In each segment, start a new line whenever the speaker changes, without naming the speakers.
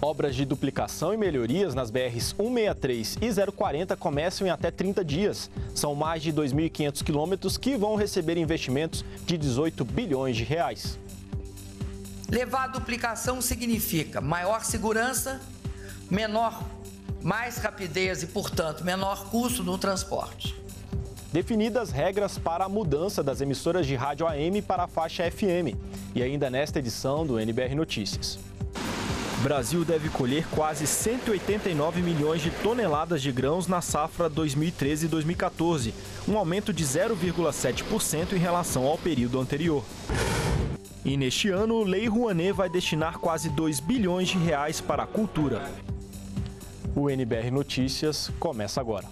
Obras de duplicação e melhorias nas BRs 163 e 040 começam em até 30 dias. São mais de 2.500 quilômetros que vão receber investimentos de 18 bilhões de reais. Levar a duplicação significa maior segurança, menor,
mais rapidez e, portanto, menor custo no transporte.
Definidas regras para a mudança das emissoras de rádio AM para a faixa FM. E ainda nesta edição do NBR Notícias. Brasil deve colher quase 189 milhões de toneladas de grãos na safra 2013-2014, um aumento de 0,7% em relação ao período anterior. E neste ano, Lei Rouanet vai destinar quase 2 bilhões de reais para a cultura. O NBR Notícias começa agora.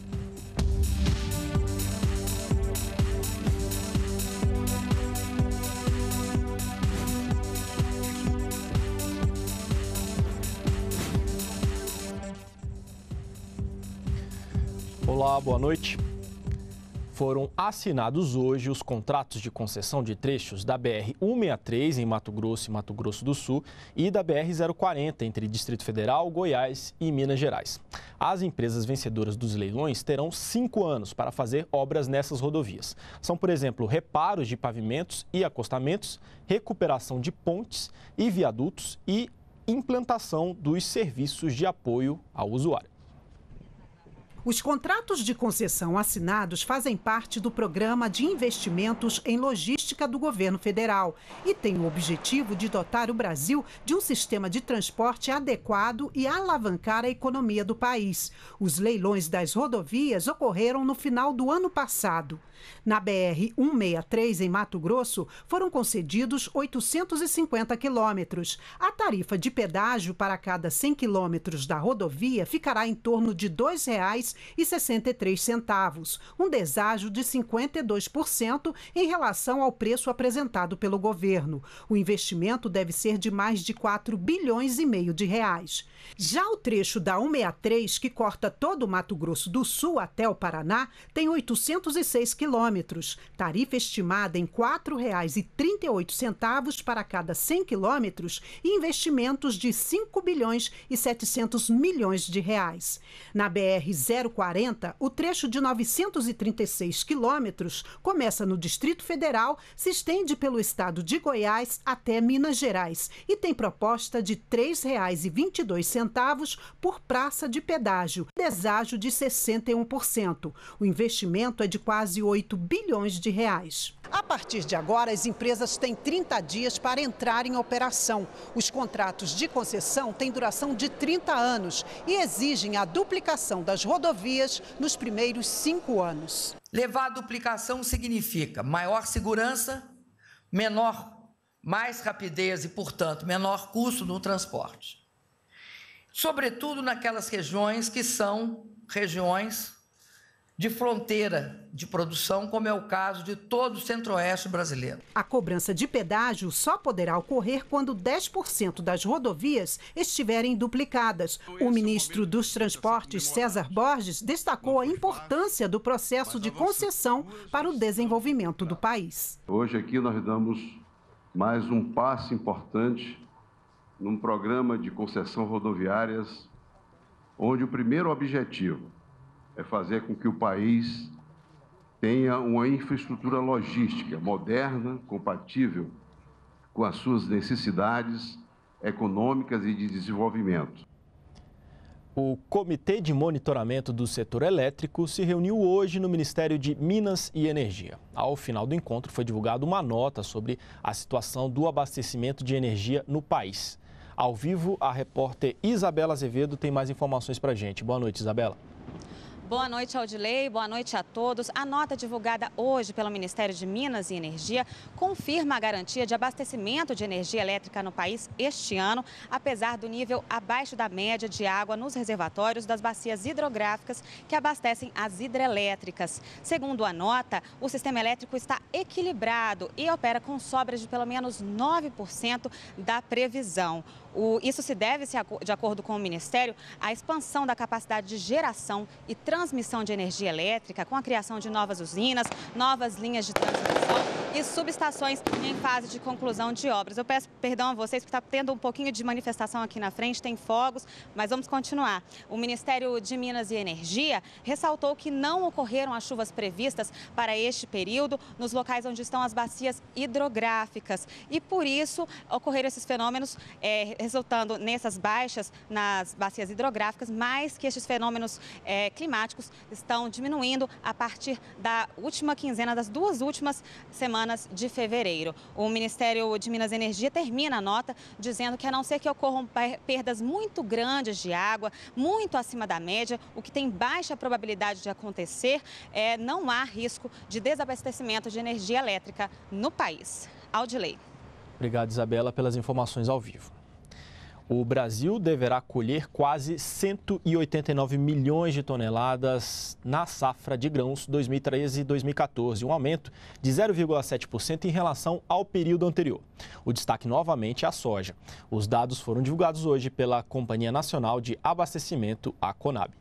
Olá, boa noite. Foram assinados hoje os contratos de concessão de trechos da BR-163 em Mato Grosso e Mato Grosso do Sul e da BR-040 entre Distrito Federal, Goiás e Minas Gerais. As empresas vencedoras dos leilões terão cinco anos para fazer obras nessas rodovias. São, por exemplo, reparos de pavimentos e acostamentos, recuperação de pontes e viadutos e implantação dos serviços de apoio ao usuário.
Os contratos de concessão assinados fazem parte do programa de investimentos em logística do governo federal e tem o objetivo de dotar o Brasil de um sistema de transporte adequado e alavancar a economia do país. Os leilões das rodovias ocorreram no final do ano passado. Na BR-163, em Mato Grosso, foram concedidos 850 quilômetros. A tarifa de pedágio para cada 100 quilômetros da rodovia ficará em torno de R$ 2,63, um deságio de 52% em relação ao preço apresentado pelo governo. O investimento deve ser de mais de 4 bilhões e meio de reais. Já o trecho da 163, que corta todo o Mato Grosso do Sul até o Paraná, tem 806 quilômetros quilômetros. Tarifa estimada em R$ 4,38 para cada 100 quilômetros e investimentos de 5 bilhões e 700 milhões de reais. Na BR-040, o trecho de 936 quilômetros começa no Distrito Federal, se estende pelo estado de Goiás até Minas Gerais e tem proposta de R$ 3,22 por praça de pedágio, deságio de 61%. O investimento é de quase R$ 8 8 bilhões de reais. A partir de agora, as empresas têm 30 dias para entrar em operação. Os contratos de concessão têm duração de 30 anos e exigem a duplicação das rodovias nos primeiros cinco anos.
Levar a duplicação significa maior segurança, menor, mais rapidez e, portanto, menor custo no transporte. Sobretudo naquelas regiões que são regiões de fronteira de produção, como é o
caso de todo o centro-oeste brasileiro. A cobrança de pedágio só poderá ocorrer quando 10% das rodovias estiverem duplicadas. Então, é o ministro dos Transportes, César Borges, destacou a importância do processo de concessão para o desenvolvimento do país. Hoje aqui nós damos mais um passo importante num programa de concessão rodoviárias, onde o primeiro objetivo é fazer com que o país tenha uma infraestrutura logística moderna, compatível com as suas necessidades econômicas e de desenvolvimento.
O Comitê de Monitoramento do Setor Elétrico se reuniu hoje no Ministério de Minas e Energia. Ao final do encontro, foi divulgada uma nota sobre a situação do abastecimento de energia no país. Ao vivo, a repórter Isabela Azevedo tem mais informações para a gente. Boa noite, Isabela.
Boa noite, Aldilei. Boa noite a todos. A nota divulgada hoje pelo Ministério de Minas e Energia confirma a garantia de abastecimento de energia elétrica no país este ano, apesar do nível abaixo da média de água nos reservatórios das bacias hidrográficas que abastecem as hidrelétricas. Segundo a nota, o sistema elétrico está equilibrado e opera com sobras de pelo menos 9% da previsão. O, isso se deve, de acordo com o Ministério, à expansão da capacidade de geração e transmissão de energia elétrica, com a criação de novas usinas, novas linhas de transmissão e subestações em fase de conclusão de obras. Eu peço perdão a vocês porque está tendo um pouquinho de manifestação aqui na frente, tem fogos, mas vamos continuar. O Ministério de Minas e Energia ressaltou que não ocorreram as chuvas previstas para este período nos locais onde estão as bacias hidrográficas e por isso ocorreram esses fenômenos é, resultando nessas baixas nas bacias hidrográficas, mas que estes fenômenos é, climáticos estão diminuindo a partir da última quinzena, das duas últimas semanas semanas de fevereiro. O Ministério de Minas e Energia termina a nota dizendo que a não ser que ocorram perdas muito grandes de água, muito acima da média, o que tem baixa probabilidade de acontecer, é, não há risco de desabastecimento de energia elétrica no país. Audilei.
Obrigado, Isabela, pelas informações ao vivo. O Brasil deverá colher quase 189 milhões de toneladas na safra de grãos 2013-2014, um aumento de 0,7% em relação ao período anterior. O destaque novamente é a soja. Os dados foram divulgados hoje pela Companhia Nacional de Abastecimento, a Conab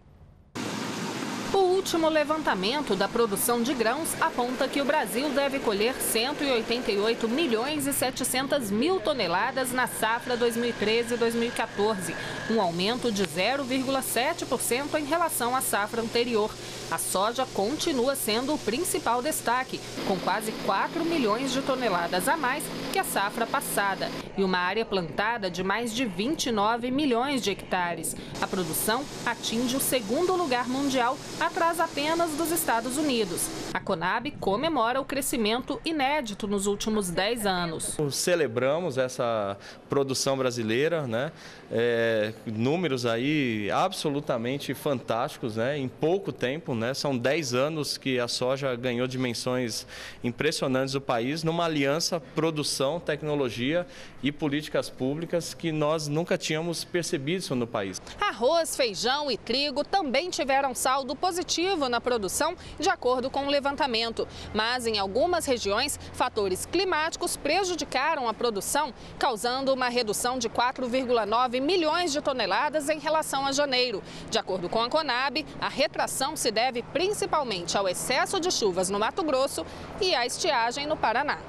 último levantamento da produção de grãos aponta que o Brasil deve colher 188 milhões e 700 mil toneladas na safra 2013-2014, um aumento de 0,7% em relação à safra anterior. A soja continua sendo o principal destaque, com quase 4 milhões de toneladas a mais que a safra passada e uma área plantada de mais de 29 milhões de hectares. A produção atinge o segundo lugar mundial atrás mas apenas dos Estados Unidos. A Conab comemora o crescimento inédito nos últimos 10 anos.
Celebramos essa produção brasileira, né? É, números aí absolutamente fantásticos, né? Em pouco tempo, né? São 10 anos que a soja ganhou dimensões impressionantes do país numa aliança produção, tecnologia e políticas públicas que nós nunca tínhamos percebido isso no país.
Arroz, feijão e trigo também tiveram saldo positivo na produção, de acordo com o levantamento. Mas em algumas regiões, fatores climáticos prejudicaram a produção, causando uma redução de 4,9 milhões de toneladas em relação a janeiro. De acordo com a Conab, a retração se deve principalmente ao excesso de chuvas no Mato Grosso e à estiagem no Paraná.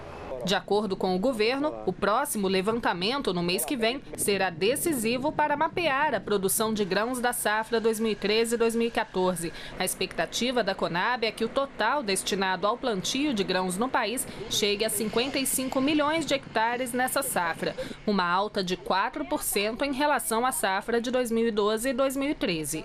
De acordo com o governo, o próximo levantamento no mês que vem será decisivo para mapear a produção de grãos da safra 2013-2014. A expectativa da Conab é que o total destinado ao plantio de grãos no país chegue a 55 milhões de hectares nessa safra, uma alta de 4% em relação à safra de 2012 e 2013.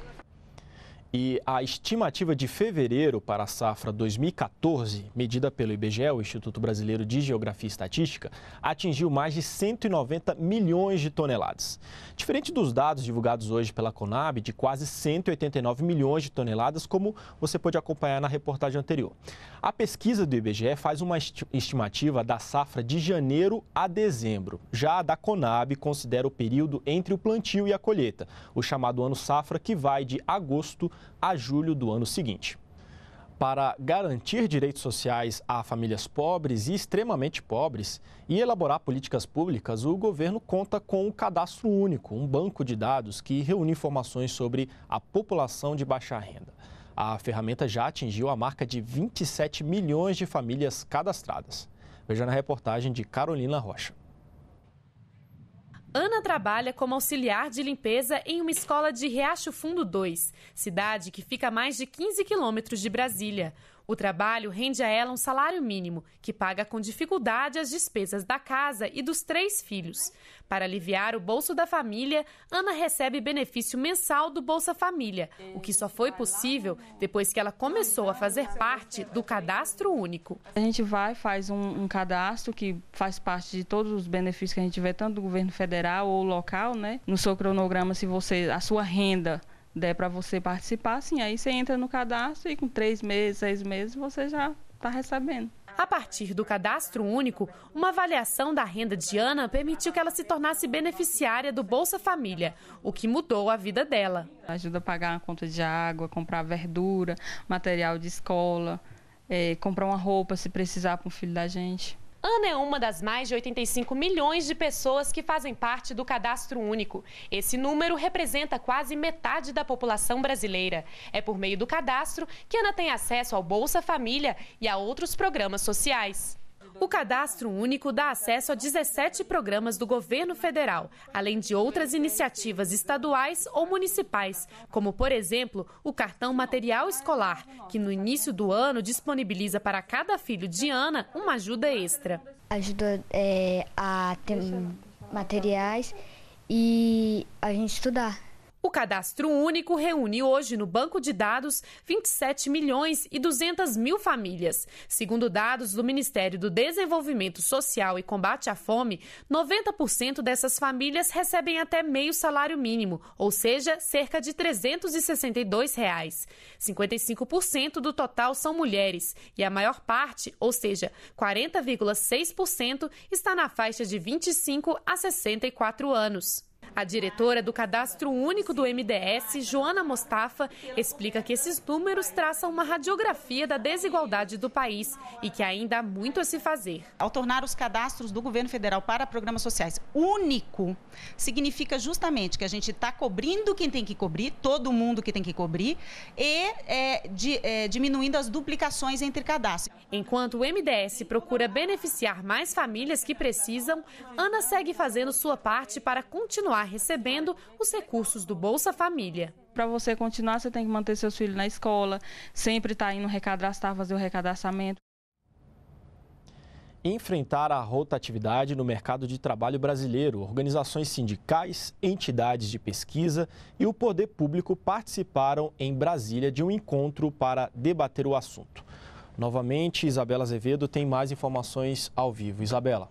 E a estimativa de fevereiro para a safra 2014, medida pelo IBGE, o Instituto Brasileiro de Geografia e Estatística, atingiu mais de 190 milhões de toneladas. Diferente dos dados divulgados hoje pela Conab, de quase 189 milhões de toneladas, como você pôde acompanhar na reportagem anterior. A pesquisa do IBGE faz uma estimativa da safra de janeiro a dezembro. Já a da Conab considera o período entre o plantio e a colheita, o chamado ano safra, que vai de agosto a julho do ano seguinte. Para garantir direitos sociais a famílias pobres e extremamente pobres e elaborar políticas públicas, o governo conta com o Cadastro Único, um banco de dados que reúne informações sobre a população de baixa renda. A ferramenta já atingiu a marca de 27 milhões de famílias cadastradas. Veja na reportagem de Carolina Rocha.
Ana trabalha como auxiliar de limpeza em uma escola de Riacho Fundo 2, cidade que fica a mais de 15 quilômetros de Brasília. O trabalho rende a ela um salário mínimo, que paga com dificuldade as despesas da casa e dos três filhos. Para aliviar o bolso da família, Ana recebe benefício mensal do Bolsa Família, o que só foi possível depois que ela começou a fazer parte do cadastro único.
A gente vai, faz um, um cadastro que faz parte de todos os benefícios que a gente vê, tanto do governo federal ou local, né? No seu cronograma, se você, a sua renda der para você
participar, sim, aí você entra no cadastro e com três meses, seis meses, você já está recebendo. A partir do cadastro único, uma avaliação da renda de Ana permitiu que ela se tornasse beneficiária do Bolsa Família, o que mudou a vida dela. Ajuda a pagar a conta
de água, comprar verdura, material de escola, é, comprar uma roupa se precisar para um filho da gente.
Ana é uma das mais de 85 milhões de pessoas que fazem parte do cadastro único. Esse número representa quase metade da população brasileira. É por meio do cadastro que Ana tem acesso ao Bolsa Família e a outros programas sociais. O cadastro único dá acesso a 17 programas do governo federal, além de outras iniciativas estaduais ou municipais, como, por exemplo, o cartão material escolar, que no início do ano disponibiliza para cada filho de Ana uma ajuda extra. Ajuda é, a ter materiais e a gente estudar. O cadastro único reúne hoje no banco de dados 27 milhões e 200 mil famílias. Segundo dados do Ministério do Desenvolvimento Social e Combate à Fome, 90% dessas famílias recebem até meio salário mínimo, ou seja, cerca de R$ 362. Reais. 55% do total são mulheres e a maior parte, ou seja, 40,6%, está na faixa de 25 a 64 anos. A diretora do Cadastro Único do MDS, Joana Mostafa, explica que esses números traçam uma radiografia da desigualdade do país e que ainda há muito a se fazer. Ao tornar os cadastros do governo federal para programas sociais único, significa justamente que a gente está cobrindo quem tem que cobrir, todo mundo que tem que cobrir, e é, de, é, diminuindo as duplicações entre cadastros. Enquanto o MDS procura beneficiar mais famílias que precisam, Ana segue fazendo sua parte para continuar continuar recebendo os recursos do Bolsa Família.
Para você continuar, você tem que manter seus filhos na escola, sempre estar tá indo recadastrar, fazer o recadastramento.
Enfrentar a rotatividade no mercado de trabalho brasileiro, organizações sindicais, entidades de pesquisa e o poder público participaram em Brasília de um encontro para debater o assunto. Novamente, Isabela Azevedo tem mais informações ao vivo. Isabela.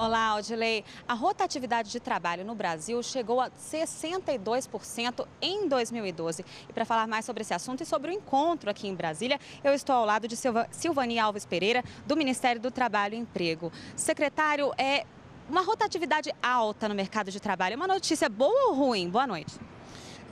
Olá, Audley. A rotatividade de trabalho no Brasil chegou a 62% em 2012. E para falar mais sobre esse assunto e sobre o encontro aqui em Brasília, eu estou ao lado de Silvani Alves Pereira, do Ministério do Trabalho e Emprego. Secretário, é uma rotatividade alta no mercado de trabalho. É uma notícia boa ou ruim? Boa noite.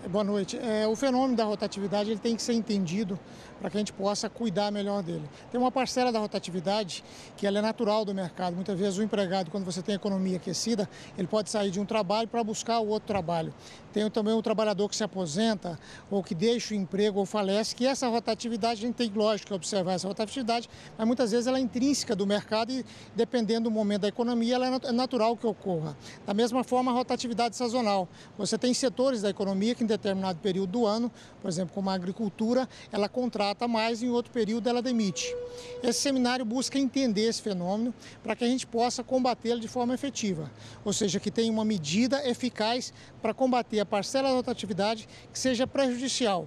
Boa noite. É, o fenômeno da rotatividade ele tem que ser entendido para que a gente possa cuidar melhor dele. Tem uma parcela da rotatividade que ela é natural do mercado. Muitas vezes o empregado, quando você tem economia aquecida, ele pode sair de um trabalho para buscar o outro trabalho. Tenho também um trabalhador que se aposenta ou que deixa o emprego ou falece, que essa rotatividade a gente tem, lógico, que observar essa rotatividade, mas muitas vezes ela é intrínseca do mercado e, dependendo do momento da economia, ela é, é natural que ocorra. Da mesma forma, a rotatividade sazonal. Você tem setores da economia que, em determinado período do ano, por exemplo, como a agricultura, ela contrata mais e em outro período ela demite. Esse seminário busca entender esse fenômeno para que a gente possa combatê-lo de forma efetiva, ou seja, que tenha uma medida eficaz para combater a parcela da rotatividade que seja prejudicial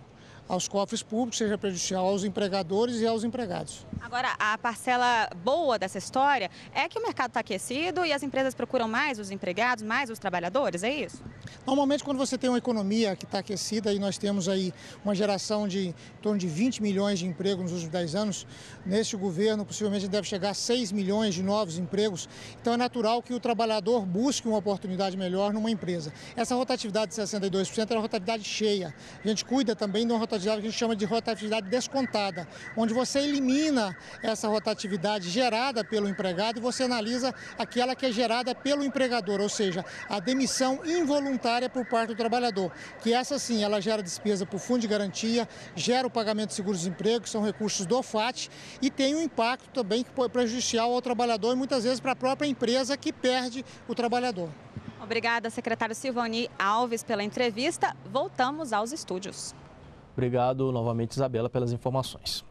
aos cofres públicos, seja prejudicial aos empregadores e aos empregados.
Agora, a parcela boa dessa história é que o mercado está aquecido e as empresas procuram mais os empregados,
mais os trabalhadores, é isso? Normalmente, quando você tem uma economia que está aquecida e nós temos aí uma geração de em torno de 20 milhões de empregos nos últimos 10 anos, neste governo possivelmente deve chegar a 6 milhões de novos empregos. Então, é natural que o trabalhador busque uma oportunidade melhor numa empresa. Essa rotatividade de 62% é uma rotatividade cheia. A gente cuida também de uma rotatividade rodoviária que a gente chama de rotatividade descontada, onde você elimina essa rotatividade gerada pelo empregado e você analisa aquela que é gerada pelo empregador, ou seja, a demissão involuntária por parte do trabalhador, que essa sim, ela gera despesa para o fundo de garantia, gera o pagamento de seguros emprego que são recursos do FAT, e tem um impacto também que pode prejudicial ao trabalhador e muitas vezes para a própria empresa que perde o trabalhador.
Obrigada, secretário Silvani Alves, pela entrevista. Voltamos aos estúdios.
Obrigado novamente, Isabela, pelas informações.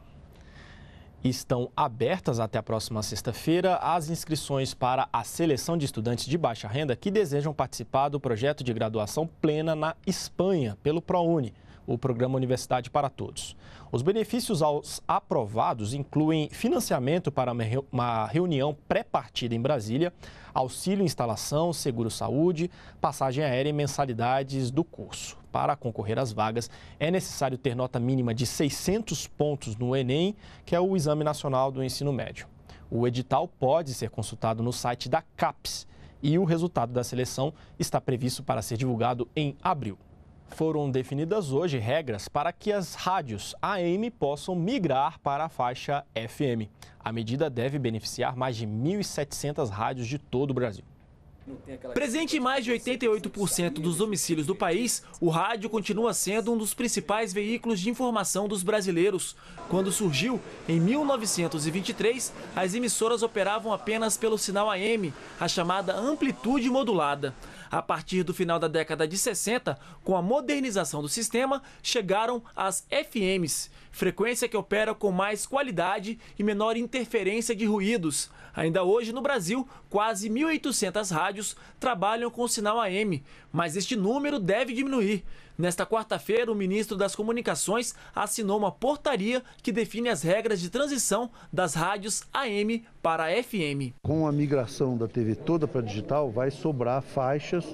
Estão abertas até a próxima sexta-feira as inscrições para a seleção de estudantes de baixa renda que desejam participar do projeto de graduação plena na Espanha, pelo ProUni, o Programa Universidade para Todos. Os benefícios aos aprovados incluem financiamento para uma reunião pré-partida em Brasília, auxílio instalação, seguro-saúde, passagem aérea e mensalidades do curso para concorrer às vagas, é necessário ter nota mínima de 600 pontos no Enem, que é o Exame Nacional do Ensino Médio. O edital pode ser consultado no site da CAPES e o resultado da seleção está previsto para ser divulgado em abril. Foram definidas hoje regras para que as rádios AM possam migrar para a faixa FM. A medida
deve beneficiar mais
de 1.700 rádios de todo o
Brasil. Presente em mais de 88% dos domicílios do país, o rádio continua sendo um dos principais veículos de informação dos brasileiros. Quando surgiu, em 1923, as emissoras operavam apenas pelo sinal AM, a chamada amplitude modulada. A partir do final da década de 60, com a modernização do sistema, chegaram as FMs, frequência que opera com mais qualidade e menor interferência de ruídos. Ainda hoje, no Brasil, quase 1.800 rádios rádios trabalham com sinal AM, mas este número deve diminuir. Nesta quarta-feira, o ministro das Comunicações assinou uma portaria que define as regras de transição das rádios AM para FM.
Com a migração da TV toda para digital, vai sobrar faixas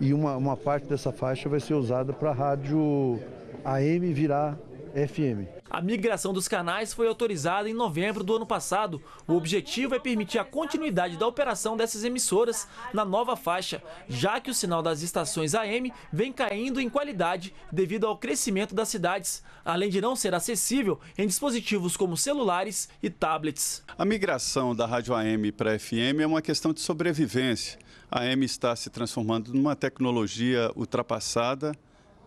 e uma, uma parte dessa faixa vai ser usada para rádio AM virar FM.
A migração dos canais foi autorizada em novembro do ano passado. O objetivo é permitir a continuidade da operação dessas emissoras na nova faixa, já que o sinal das estações AM vem caindo em qualidade devido ao crescimento das cidades, além de não ser acessível em dispositivos como celulares e tablets. A migração da rádio AM para FM é uma questão de sobrevivência. A AM está se
transformando numa tecnologia ultrapassada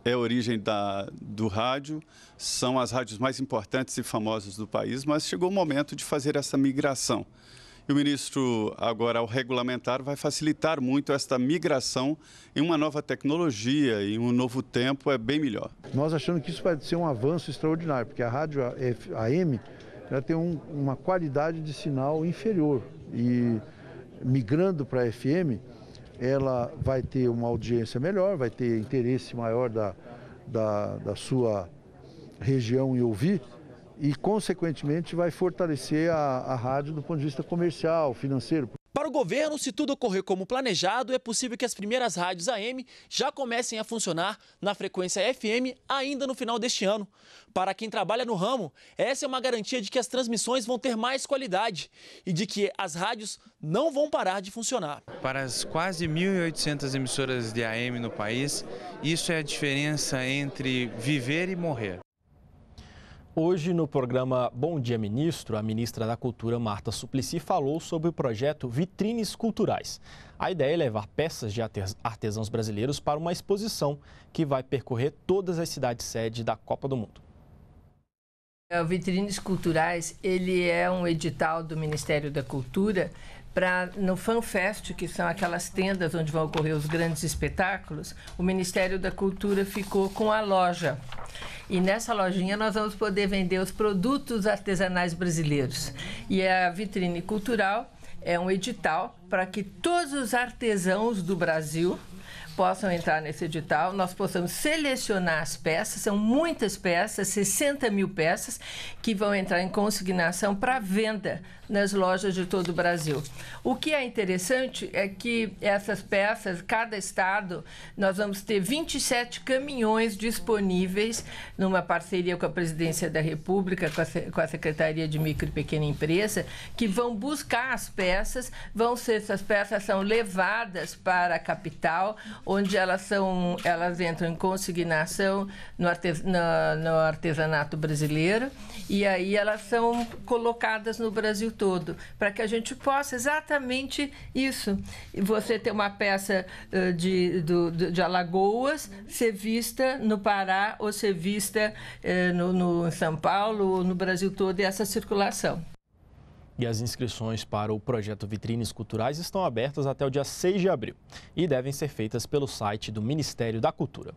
é a origem da, do rádio, são as rádios mais importantes e famosas do país, mas chegou o momento de fazer essa migração. E o ministro, agora, ao regulamentar, vai facilitar muito esta migração em uma nova tecnologia, em um novo tempo, é bem melhor.
Nós achamos que isso vai ser um avanço extraordinário, porque a rádio AM ela tem um, uma qualidade de sinal inferior. E migrando para a FM, ela vai ter uma audiência melhor, vai ter interesse maior da, da, da sua região em ouvir e, consequentemente, vai fortalecer a, a rádio do ponto de vista comercial, financeiro.
Para o governo, se tudo ocorrer como planejado, é possível que as primeiras rádios AM já comecem a funcionar na frequência FM ainda no final deste ano. Para quem trabalha no ramo, essa é uma garantia de que as transmissões vão ter mais qualidade e de que as rádios não vão parar de funcionar. Para as quase 1.800 emissoras de AM no país, isso é a diferença entre viver e morrer.
Hoje, no programa Bom Dia Ministro, a ministra da Cultura, Marta Suplicy, falou sobre o projeto Vitrines Culturais. A ideia é levar peças de artesãos brasileiros para uma exposição que vai percorrer todas as cidades-sede da Copa do Mundo.
É, o Vitrines Culturais, ele é um edital do Ministério da Cultura para no FanFest, que são aquelas tendas onde vão ocorrer os grandes espetáculos, o Ministério da Cultura ficou com a loja. E nessa lojinha nós vamos poder vender os produtos artesanais brasileiros. E é a vitrine cultural é um edital para que todos os artesãos do Brasil possam entrar nesse edital, nós possamos selecionar as peças, são muitas peças, 60 mil peças, que vão entrar em consignação para venda nas lojas de todo o Brasil. O que é interessante é que essas peças, cada estado, nós vamos ter 27 caminhões disponíveis numa parceria com a Presidência da República, com a, com a Secretaria de Micro e Pequena Empresa, que vão buscar as peças, vão ser essas peças são levadas para a capital onde elas, são, elas entram em consignação no, artes, no artesanato brasileiro e aí elas são colocadas no Brasil todo, para que a gente possa exatamente isso. Você ter uma peça de, de, de Alagoas ser vista no Pará ou ser vista no, no, em São Paulo ou no Brasil todo, e essa circulação.
E as inscrições para o projeto Vitrines Culturais estão abertas até o dia 6 de abril e devem ser feitas pelo site do Ministério da Cultura.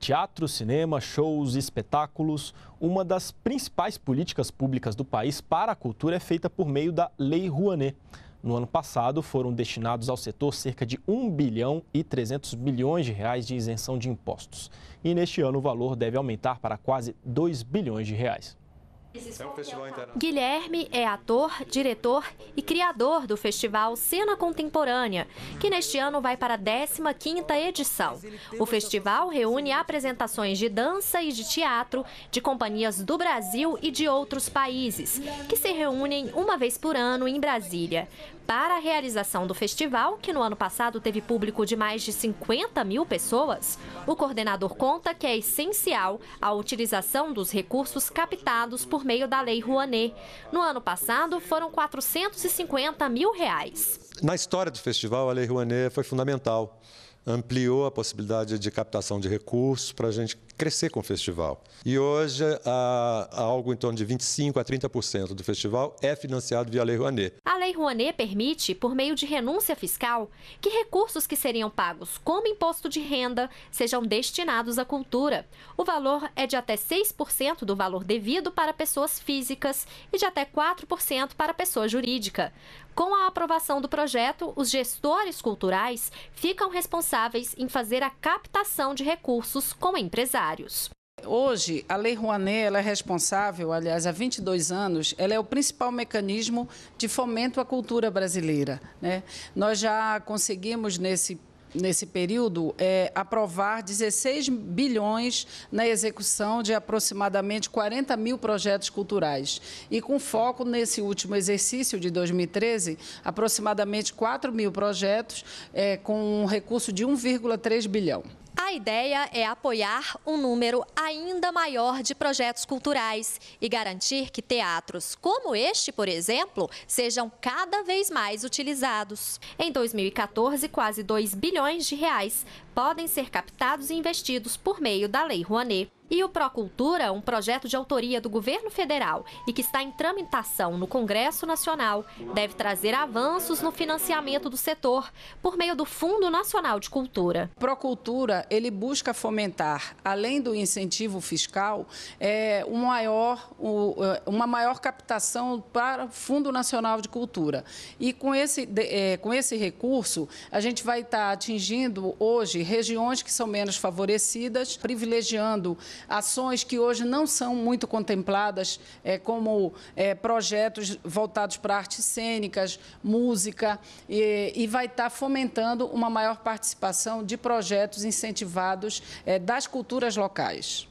Teatro, cinema, shows, espetáculos. Uma das principais políticas públicas do país para a cultura é feita por meio da Lei Rouanet. No ano passado, foram destinados ao setor cerca de 1 bilhão e 300 bilhões de reais de isenção de impostos. E neste ano o valor deve aumentar para quase 2 bilhões de reais.
É um festival internacional. Guilherme é ator, diretor e criador do festival Cena Contemporânea, que neste ano vai para a 15ª edição. O festival reúne apresentações de dança e de teatro de companhias do Brasil e de outros países, que se reúnem uma vez por ano em Brasília. Para a realização do festival, que no ano passado teve público de mais de 50 mil pessoas, o coordenador conta que é essencial a utilização dos recursos captados por meio da Lei Rouanet. No ano passado, foram 450 mil reais. Na história do festival, a Lei Rouanet foi fundamental ampliou a possibilidade de captação de recursos para a gente crescer com o festival. E hoje, algo em torno de 25% a 30% do festival é financiado via Lei Rouanet. A Lei Rouanet permite, por meio de renúncia fiscal, que recursos que seriam pagos como imposto de renda sejam destinados à cultura. O valor é de até 6% do valor devido para pessoas físicas e de até 4% para pessoa jurídica. Com a aprovação do projeto, os gestores culturais ficam responsáveis em fazer a captação de recursos com empresários.
Hoje, a Lei Rouanet é responsável, aliás, há 22 anos, ela é o principal mecanismo de fomento à cultura brasileira. Né? Nós já conseguimos, nesse nesse período, é, aprovar 16 bilhões na execução de aproximadamente 40 mil projetos culturais. E com foco nesse último exercício de 2013, aproximadamente 4 mil projetos é, com um recurso de 1,3 bilhão.
A ideia é apoiar um número ainda maior de projetos culturais e garantir que teatros como este, por exemplo, sejam cada vez mais utilizados. Em 2014, quase 2 bilhões de reais podem ser captados e investidos por meio da Lei Rouanet. E o Procultura, um projeto de autoria do governo federal e que está em tramitação no Congresso Nacional, deve trazer avanços no financiamento do setor por meio do Fundo Nacional de
Cultura.
Procultura, ele busca fomentar, além do incentivo
fiscal, é, um maior, é, uma maior captação para o Fundo Nacional de Cultura. E com esse, é, com esse recurso, a gente vai estar atingindo hoje regiões que são menos favorecidas, privilegiando ações que hoje não são muito contempladas, é, como é, projetos voltados para artes cênicas, música, e, e, vai estar tá fomentando uma maior participação de projetos incentivados é, das culturas locais.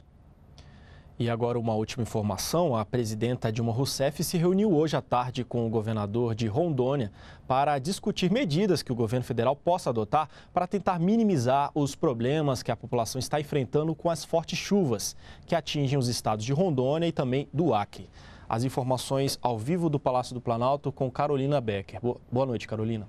E agora uma última informação, a presidenta Dilma Rousseff se reuniu hoje à tarde com o governador de Rondônia para discutir medidas que o governo federal possa adotar para tentar minimizar os problemas que a população está enfrentando com as fortes chuvas que atingem os estados de Rondônia e também do Acre. As informações ao vivo do Palácio do Planalto com Carolina Becker. Boa noite, Carolina.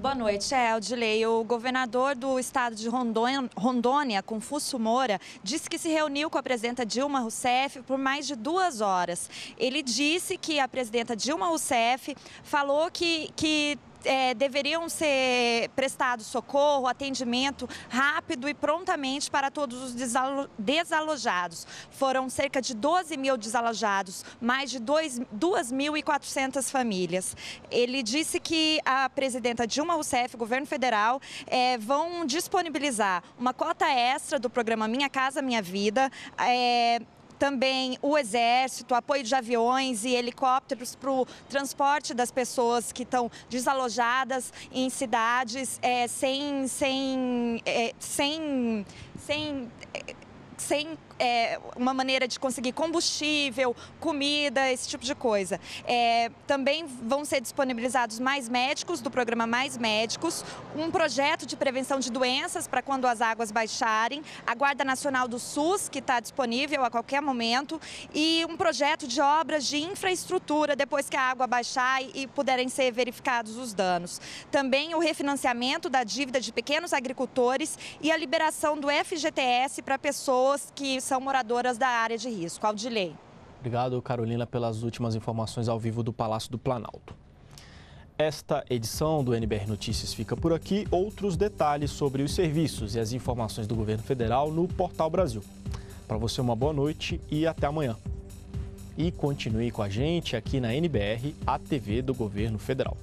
Boa noite, é, O governador do estado de Rondônia, Rondônia, Confúcio Moura, disse que se reuniu com a presidenta Dilma Rousseff por mais de duas horas. Ele disse que a presidenta Dilma Rousseff falou que, que é, deveriam ser prestados socorro, atendimento rápido e prontamente para todos os desalo desalojados. Foram cerca de 12 mil desalojados, mais de 2.400 famílias. Ele disse que a presidenta Dilma Rousseff, governo federal, é, vão disponibilizar uma cota extra do programa Minha Casa Minha Vida, é, também o exército, apoio de aviões e helicópteros para o transporte das pessoas que estão desalojadas em cidades é, sem, sem, é, sem, sem eh, sem é, uma maneira de conseguir combustível, comida, esse tipo de coisa. É, também vão ser disponibilizados mais médicos do programa Mais Médicos, um projeto de prevenção de doenças para quando as águas baixarem, a Guarda Nacional do SUS, que está disponível a qualquer momento, e um projeto de obras de infraestrutura depois que a água baixar e puderem ser verificados os danos. Também o refinanciamento da dívida de pequenos agricultores e a liberação do FGTS para pessoas pessoas que são moradoras da área de risco. Aldilei.
Obrigado, Carolina, pelas últimas informações ao vivo do Palácio do Planalto. Esta edição do NBR Notícias fica por aqui. Outros detalhes sobre os serviços e as informações do governo federal no Portal Brasil. Para você, uma boa noite e até amanhã. E continue com a gente aqui na NBR, a TV do governo federal.